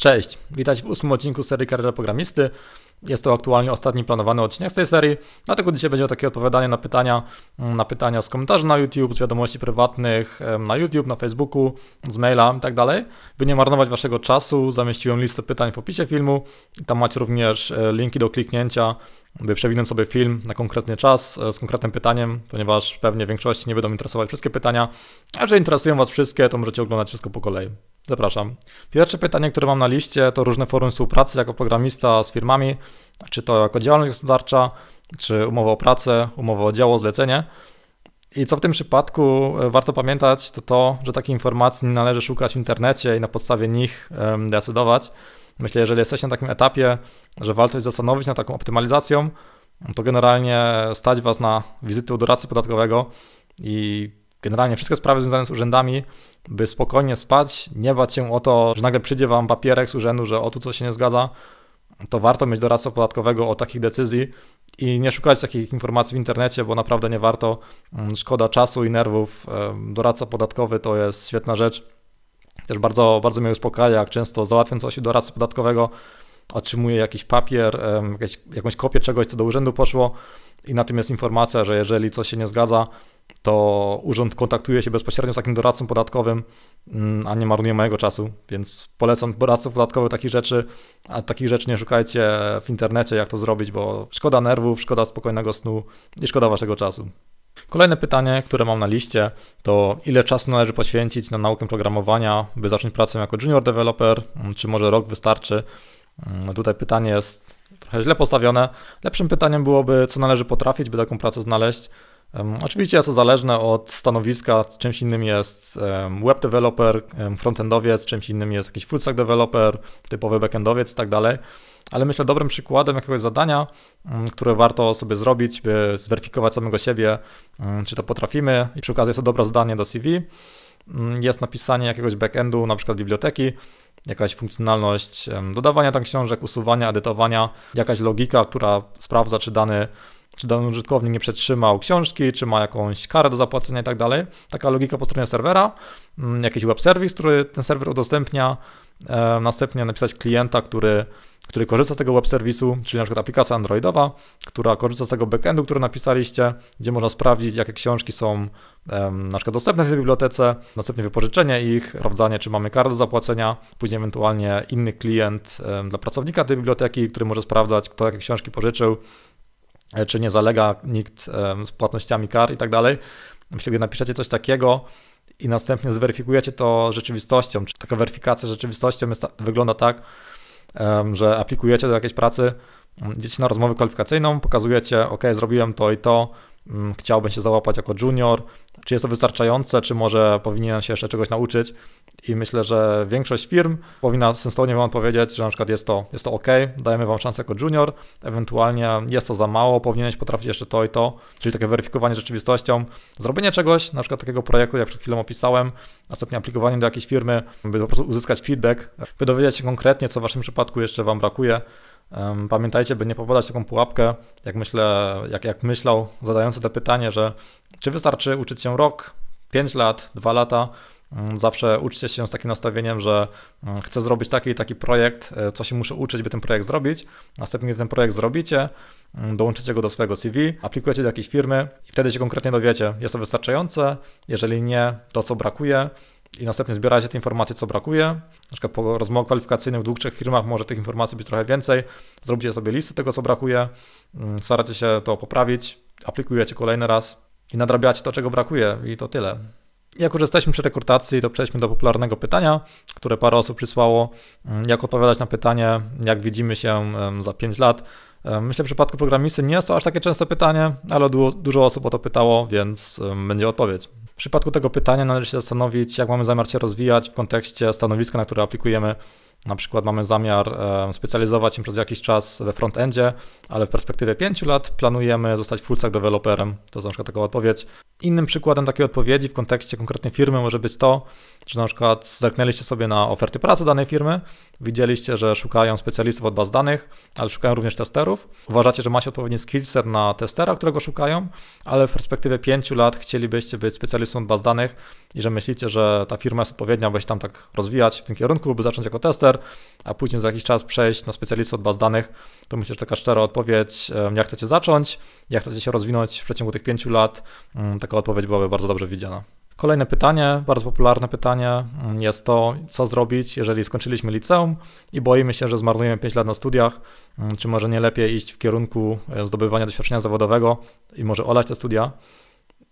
Cześć, witajcie w ósmym odcinku serii Kariera Programisty. Jest to aktualnie ostatni planowany odcinek z tej serii, dlatego dzisiaj będzie takie odpowiadanie na pytania, mm, na pytania z komentarzy na YouTube, z wiadomości prywatnych na YouTube, na Facebooku, z maila itd. Tak by nie marnować Waszego czasu, zamieściłem listę pytań w opisie filmu. Tam macie również e, linki do kliknięcia, by przewinąć sobie film na konkretny czas e, z konkretnym pytaniem, ponieważ pewnie większości nie będą interesować wszystkie pytania, a jeżeli interesują Was wszystkie, to możecie oglądać wszystko po kolei. Zapraszam. Pierwsze pytanie, które mam na liście, to różne formy współpracy jako programista z firmami, czy to jako działalność gospodarcza, czy umowa o pracę, umowa o dzieło, zlecenie. I co w tym przypadku e, warto pamiętać, to to, że takich informacji nie należy szukać w internecie i na podstawie nich decydować. Myślę, jeżeli jesteś na takim etapie, że warto się zastanowić nad taką optymalizacją, to generalnie stać Was na wizytę u doradcy podatkowego i generalnie wszystkie sprawy związane z urzędami, by spokojnie spać, nie bać się o to, że nagle przyjdzie wam papierek z urzędu, że o tu coś się nie zgadza, to warto mieć doradcę podatkowego o takich decyzji i nie szukać takich informacji w internecie, bo naprawdę nie warto. Mm, szkoda czasu i nerwów. Doradca podatkowy to jest świetna rzecz. Też bardzo, bardzo mnie uspokaja, jak często załatwiam coś u doradcy podatkowego, otrzymuję jakiś papier, jakąś kopię czegoś, co do urzędu poszło i na tym jest informacja, że jeżeli coś się nie zgadza, to urząd kontaktuje się bezpośrednio z takim doradcą podatkowym, mm, a nie marnuje mojego czasu, więc polecam doradców podatkowych takich rzeczy, a takich rzeczy nie szukajcie w internecie, jak to zrobić, bo szkoda nerwów, szkoda spokojnego snu i szkoda waszego czasu. Kolejne pytanie, które mam na liście, to ile czasu należy poświęcić na naukę programowania, by zacząć pracę jako junior developer, mm, czy może rok wystarczy? Mm, tutaj pytanie jest trochę źle postawione. Lepszym pytaniem byłoby, co należy potrafić, by taką pracę znaleźć. Oczywiście jest to zależne od stanowiska, czymś innym jest web developer, frontendowiec, czymś innym jest jakiś full stack developer, typowy backendowiec i tak dalej. Ale myślę dobrym przykładem jakiegoś zadania, mm, które warto sobie zrobić, by zweryfikować samego siebie, mm, czy to potrafimy i przy okazji jest to dobre zadanie do CV, mm, jest napisanie jakiegoś backendu, na przykład biblioteki, jakaś funkcjonalność dodawania tam książek, usuwania, edytowania, jakaś logika, która sprawdza, czy dany czy dany użytkownik nie przetrzymał książki, czy ma jakąś karę do zapłacenia i tak dalej. Taka logika po stronie serwera, mm, jakiś web serwis, który ten serwer udostępnia, e, następnie napisać klienta, który który korzysta z tego web serwisu, czyli na przykład aplikacja Androidowa, która korzysta z tego backendu, który napisaliście, gdzie można sprawdzić, jakie książki są na przykład dostępne w tej bibliotece, następnie wypożyczenie ich, sprawdzanie, czy mamy karę do zapłacenia, później ewentualnie inny klient dla pracownika tej biblioteki, który może sprawdzać, kto jakie książki pożyczył, E, czy nie zalega nikt e, z płatnościami kar i tak dalej. Myślę, gdy napiszecie coś takiego i następnie zweryfikujecie to rzeczywistością, czy taka weryfikacja rzeczywistością jest, wygląda tak, że aplikujecie do jakiejś pracy, mm, idziecie na rozmowę kwalifikacyjną, pokazujecie, ok, zrobiłem to i to, Mm, chciałbym się załapać jako junior. Czy jest to wystarczające, czy może powinienem się jeszcze czegoś nauczyć? I myślę, że większość firm powinna sensownie Wam odpowiedzieć, że na przykład jest to, jest to ok, dajemy Wam szansę jako junior, ewentualnie jest to za mało, powinieneś potrafić jeszcze to i to, czyli takie weryfikowanie rzeczywistością, zrobienie czegoś, na przykład takiego projektu, jak przed chwilą opisałem, następnie aplikowanie do jakiejś firmy, by po prostu uzyskać feedback, by dowiedzieć się konkretnie, co w Waszym przypadku jeszcze Wam brakuje, Pamiętajcie, by nie popadać w taką pułapkę, jak, myślę, jak, jak myślał zadający to pytanie, że czy wystarczy uczyć się rok, 5 lat, 2 lata, mm, Zawsze uczcie się z takim nastawieniem, że mm, chcę zrobić taki i taki projekt, e, co się muszę uczyć, by ten projekt zrobić. Następnie ten projekt zrobicie, mm, dołączycie go do swojego CV, aplikujecie do jakiejś firmy i wtedy się konkretnie dowiecie, jest to wystarczające, jeżeli nie, to co brakuje i następnie zbieracie te informacje, co brakuje. Na przykład po rozmowach kwalifikacyjnych w dwóch, trzech firmach może tych informacji być trochę więcej. Zrobicie sobie listę tego, co brakuje, mm, staracie się to poprawić, aplikujecie kolejny raz i nadrabiacie to, czego brakuje i to tyle. Jak już jesteśmy przy rekrutacji, to przejdźmy do popularnego pytania, które parę osób przysłało. Mm, jak odpowiadać na pytanie, jak widzimy się za 5 lat? Myślę, że w przypadku programisty nie jest to aż takie częste pytanie, ale dużo osób o to pytało, więc będzie odpowiedź. W przypadku tego pytania należy się zastanowić, jak mamy zamiar się rozwijać w kontekście stanowiska, na które aplikujemy, na przykład mamy zamiar e, specjalizować się przez jakiś czas we frontendzie, ale w perspektywie 5 lat planujemy zostać full stack developerem. To jest na przykład taka odpowiedź. Innym przykładem takiej odpowiedzi w kontekście konkretnej firmy może być to, że na przykład zerknęliście sobie na oferty pracy danej firmy, widzieliście, że szukają specjalistów od baz danych, ale szukają również testerów. Uważacie, że macie odpowiedni skillset na testera, którego szukają, ale w perspektywie 5 lat chcielibyście być specjalistą od baz danych i że myślicie, że ta firma jest odpowiednia, by się tam tak rozwijać w tym kierunku, by zacząć jako tester komputer, a później za jakiś czas przejść na specjalistę od baz danych, to myślę, że taka szczera odpowiedź, jak chcecie zacząć, jak chcecie się rozwinąć w przeciągu tych pięciu lat, mm, taka odpowiedź byłaby bardzo dobrze widziana. Kolejne pytanie, bardzo popularne pytanie, mm, jest to, co zrobić, jeżeli skończyliśmy liceum i boimy się, że zmarnujemy 5 lat na studiach, mm, czy może nie lepiej iść w kierunku e, zdobywania doświadczenia zawodowego i może olać te studia.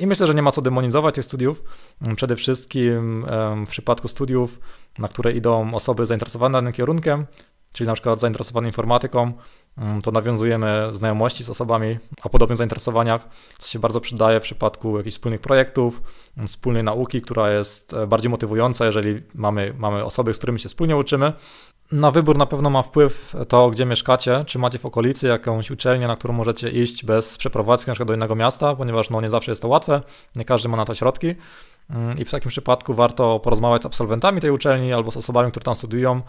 I myślę, że nie ma co demonizować tych studiów. Mm, przede wszystkim w przypadku studiów, na które idą osoby zainteresowane danym kierunkiem, czyli na przykład zainteresowane informatyką, mm, to nawiązujemy znajomości z osobami o podobnych zainteresowaniach, co się bardzo przydaje w przypadku jakichś wspólnych projektów, mm, wspólnej nauki, która jest e, bardziej motywująca, jeżeli mamy, mamy osoby, z którymi się wspólnie uczymy, na wybór na pewno ma wpływ to, gdzie mieszkacie, czy macie w okolicy jakąś uczelnię, na którą możecie iść bez przeprowadzki na przykład do innego miasta, ponieważ no, nie zawsze jest to łatwe, nie każdy ma na to środki. Mm, I w takim przypadku warto porozmawiać z absolwentami tej uczelni albo z osobami, które tam studiują,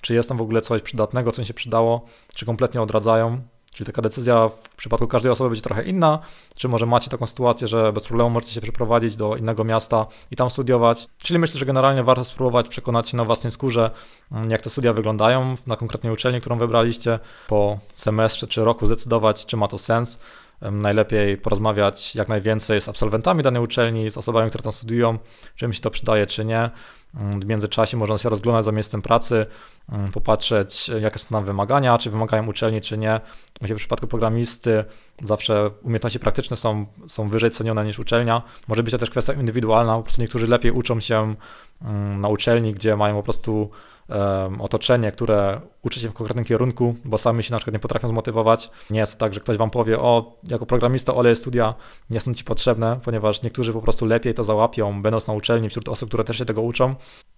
czy jest tam w ogóle coś przydatnego, co im się przydało, czy kompletnie odradzają Czyli taka decyzja w przypadku każdej osoby będzie trochę inna. Czy może macie taką sytuację, że bez problemu możecie się przeprowadzić do innego miasta i tam studiować? Czyli myślę, że generalnie warto spróbować przekonać się na własnej skórze, mm, jak te studia wyglądają na konkretnej uczelni, którą wybraliście, po semestrze czy roku zdecydować, czy ma to sens najlepiej porozmawiać jak najwięcej z absolwentami danej uczelni, z osobami, które tam studiują, czy mi się to przydaje, czy nie. Mm, w międzyczasie można się rozglądać za miejscem pracy, mm, popatrzeć, e, jakie są tam wymagania, czy wymagają uczelni, czy nie. Myślę, w przypadku programisty zawsze umiejętności praktyczne są, są wyżej cenione niż uczelnia. Może być to też kwestia indywidualna, po prostu niektórzy lepiej uczą się mm, na uczelni, gdzie mają po prostu otoczenie, które uczy się w konkretnym kierunku, bo sami się na przykład nie potrafią zmotywować. Nie jest to tak, że ktoś wam powie, o, jako programista olej studia nie są ci potrzebne, ponieważ niektórzy po prostu lepiej to załapią, będąc na uczelni wśród osób, które też się tego uczą.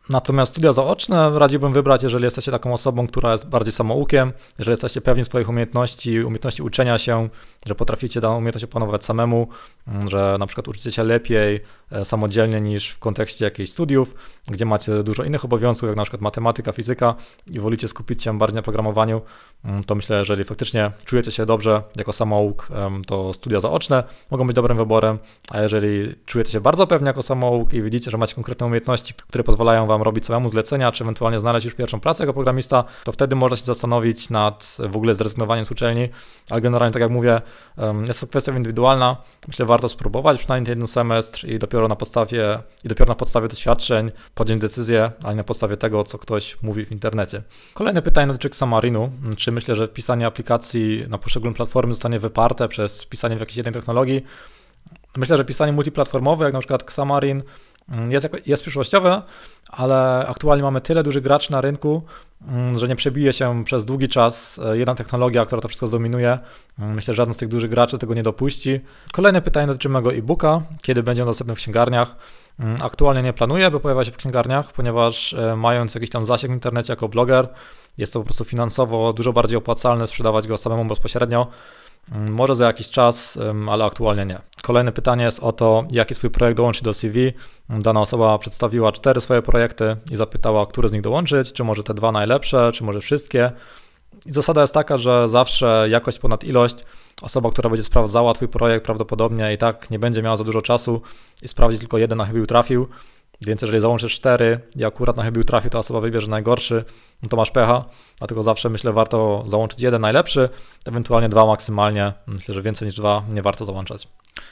Natomiast studia zaoczne radziłbym wybrać, jeżeli jesteście taką osobą, która jest bardziej samoukiem, jeżeli jesteście pewni swoich umiejętności, umiejętności uczenia się, że potraficie daną umiejętność opanować samemu, mm, że na przykład uczycie się lepiej e, samodzielnie niż w kontekście jakichś studiów, gdzie macie dużo innych obowiązków, jak na przykład matematyka, fizyka i wolicie skupić się bardziej na programowaniu, mm, to myślę, że jeżeli faktycznie czujecie się dobrze jako samouk, to studia zaoczne mogą być dobrym wyborem, a jeżeli czujecie się bardzo pewnie jako samouk i widzicie, że macie konkretne umiejętności, które pozwalają wam nam robić samemu zlecenia, czy ewentualnie znaleźć już pierwszą pracę jako programista, to wtedy można się zastanowić nad w ogóle zrezygnowaniem z uczelni, ale generalnie, tak jak mówię, jest to kwestia indywidualna, myślę, warto spróbować przynajmniej jeden semestr i dopiero na podstawie, i dopiero na podstawie doświadczeń podjąć decyzję, a nie na podstawie tego, co ktoś mówi w internecie. Kolejne pytanie dotyczy Xamarinu. Czy myślę, że pisanie aplikacji na poszczególne platformy zostanie wyparte przez pisanie w jakiejś jednej technologii? Myślę, że pisanie multiplatformowe, jak na przykład Xamarin, Mm, jest, jest przyszłościowe, ale aktualnie mamy tyle dużych graczy na rynku, mm, że nie przebije się przez długi czas e, jedna technologia, która to wszystko zdominuje. Mm, myślę, że żaden z tych dużych graczy tego nie dopuści. Kolejne pytanie dotyczy mojego e-booka, kiedy będzie on dostępny w księgarniach. Aktualnie nie planuję, by pojawia się w księgarniach, ponieważ e, mając jakiś tam zasięg w internecie jako bloger, jest to po prostu finansowo dużo bardziej opłacalne sprzedawać go samemu bezpośrednio Mm, może za jakiś czas, ale aktualnie nie. Kolejne pytanie jest o to, jaki swój projekt dołączyć do CV. Dana osoba przedstawiła cztery swoje projekty i zapytała, które z nich dołączyć, czy może te dwa najlepsze, czy może wszystkie. I zasada jest taka, że zawsze jakość ponad ilość. Osoba, która będzie sprawdzała Twój projekt, prawdopodobnie i tak nie będzie miała za dużo czasu i sprawdzi tylko jeden, a chybił trafił. Więc jeżeli załączysz 4 i akurat na chybił trafi, to osoba wybierze najgorszy, no to masz pecha, dlatego zawsze myślę warto załączyć jeden najlepszy, ewentualnie dwa maksymalnie, myślę, że więcej niż dwa nie warto załączać.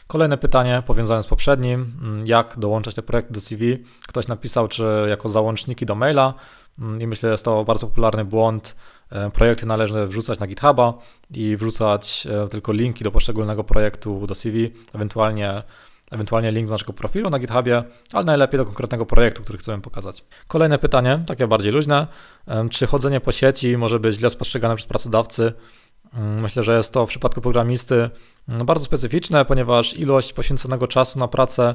Kolejne pytanie powiązane z poprzednim, mm, jak dołączać te projekty do CV? Ktoś napisał, czy jako załączniki do maila mm, i myślę, że jest to bardzo popularny błąd, e, projekty należy wrzucać na GitHuba i wrzucać e, tylko linki do poszczególnego projektu do CV, ewentualnie ewentualnie link do naszego profilu na GitHubie, ale najlepiej do konkretnego projektu, który chcemy pokazać. Kolejne pytanie, takie bardziej luźne. Czy chodzenie po sieci może być źle spostrzegane przez pracodawcy? Mm, myślę, że jest to w przypadku programisty mm, bardzo specyficzne, ponieważ ilość poświęconego czasu na pracę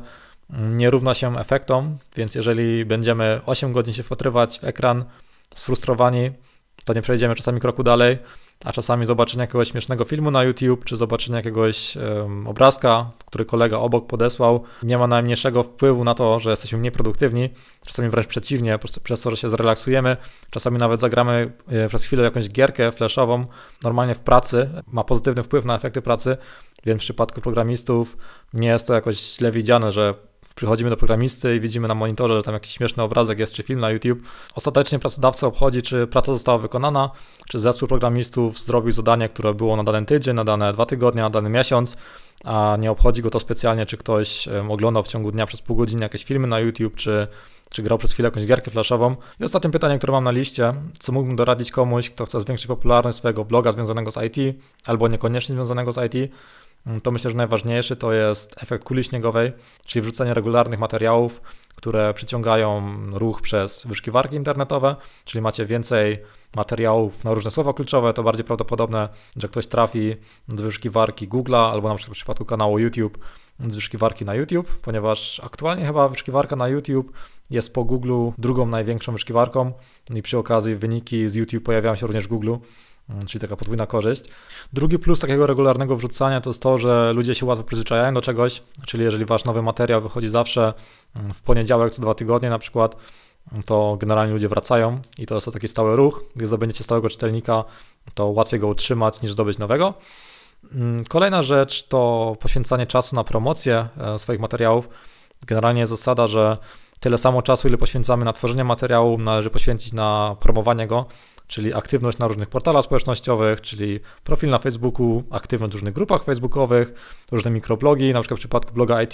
mm, nie równa się efektom, więc jeżeli będziemy 8 godzin się wpatrywać w ekran, sfrustrowani, to nie przejdziemy czasami kroku dalej a czasami zobaczenie jakiegoś śmiesznego filmu na YouTube, czy zobaczenie jakiegoś um, obrazka, który kolega obok podesłał, nie ma najmniejszego wpływu na to, że jesteśmy mniej produktywni, czasami wręcz przeciwnie, przez to, że się zrelaksujemy, czasami nawet zagramy e, przez chwilę jakąś gierkę flashową, normalnie w pracy, ma pozytywny wpływ na efekty pracy, więc w przypadku programistów nie jest to jakoś źle widziane, że przychodzimy do programisty i widzimy na monitorze, że tam jakiś śmieszny obrazek jest, czy film na YouTube. Ostatecznie pracodawca obchodzi, czy praca została wykonana, czy zespół programistów zrobił zadanie, które było na dany tydzień, na dane dwa tygodnie, na dany miesiąc, a nie obchodzi go to specjalnie, czy ktoś oglądał w ciągu dnia przez pół godziny jakieś filmy na YouTube, czy czy grał przez chwilę jakąś gierkę flashową. I ostatnie pytanie, które mam na liście, co mógłbym doradzić komuś, kto chce zwiększyć popularność swojego bloga związanego z IT, albo niekoniecznie związanego z IT, Mm, to myślę, że najważniejszy to jest efekt kuli śniegowej, czyli wrzucanie regularnych materiałów, które przyciągają ruch przez wyszukiwarki internetowe, czyli macie więcej materiałów na różne słowa kluczowe, to bardziej prawdopodobne, że ktoś trafi do wyszukiwarki Google'a albo na przykład w przypadku kanału YouTube z wyszukiwarki na YouTube, ponieważ aktualnie chyba wyszukiwarka na YouTube jest po Google'u drugą największą wyszukiwarką i przy okazji wyniki z YouTube pojawiają się również w Google'u, Mm, czyli taka podwójna korzyść. Drugi plus takiego regularnego wrzucania to jest to, że ludzie się łatwo przyzwyczajają do czegoś, czyli jeżeli wasz nowy materiał wychodzi zawsze mm, w poniedziałek co dwa tygodnie na przykład, mm, to generalnie ludzie wracają i to jest to taki stały ruch. Gdy zdobędziecie stałego czytelnika, to łatwiej go utrzymać niż zdobyć nowego. Kolejna rzecz to poświęcanie czasu na promocję e, swoich materiałów. Generalnie jest zasada, że tyle samo czasu, ile poświęcamy na tworzenie materiału, należy poświęcić na promowanie go, czyli aktywność na różnych portalach społecznościowych, czyli profil na Facebooku, aktywność w różnych grupach facebookowych, różne mikroblogi, na przykład w przypadku bloga IT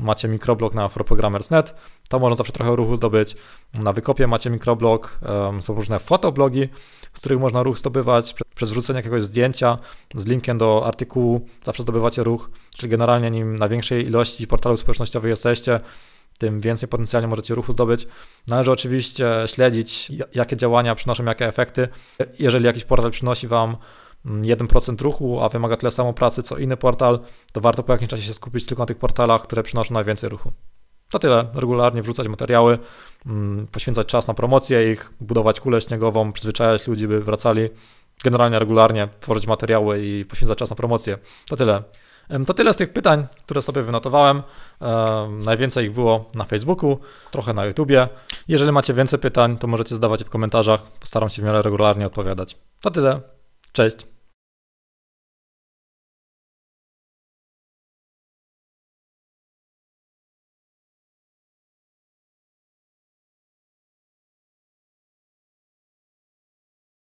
macie mikroblog na afroprogrammers.net, tam można zawsze trochę ruchu zdobyć, na Wykopie macie mikroblog, są różne fotoblogi, z których można ruch zdobywać, przez wrzucenie jakiegoś zdjęcia z linkiem do artykułu zawsze zdobywacie ruch, czyli generalnie nim na większej ilości portalów społecznościowych jesteście, tym więcej potencjalnie możecie ruchu zdobyć. Należy oczywiście śledzić, jakie działania przynoszą jakie efekty. Jeżeli jakiś portal przynosi Wam 1% mm, ruchu, a wymaga tyle samo pracy co inny portal, to warto po jakimś czasie się skupić tylko na tych portalach, które przynoszą najwięcej ruchu. To tyle. Regularnie wrzucać materiały, mm, poświęcać czas na promocję ich, budować kulę śniegową, przyzwyczajać ludzi, by wracali. Generalnie regularnie tworzyć materiały i poświęcać czas na promocję. To tyle. To tyle z tych pytań, które sobie wynotowałem. Najwięcej ich było na Facebooku, trochę na YouTubie. Jeżeli macie więcej pytań, to możecie zadawać je w komentarzach. Postaram się w miarę regularnie odpowiadać. To tyle. Cześć.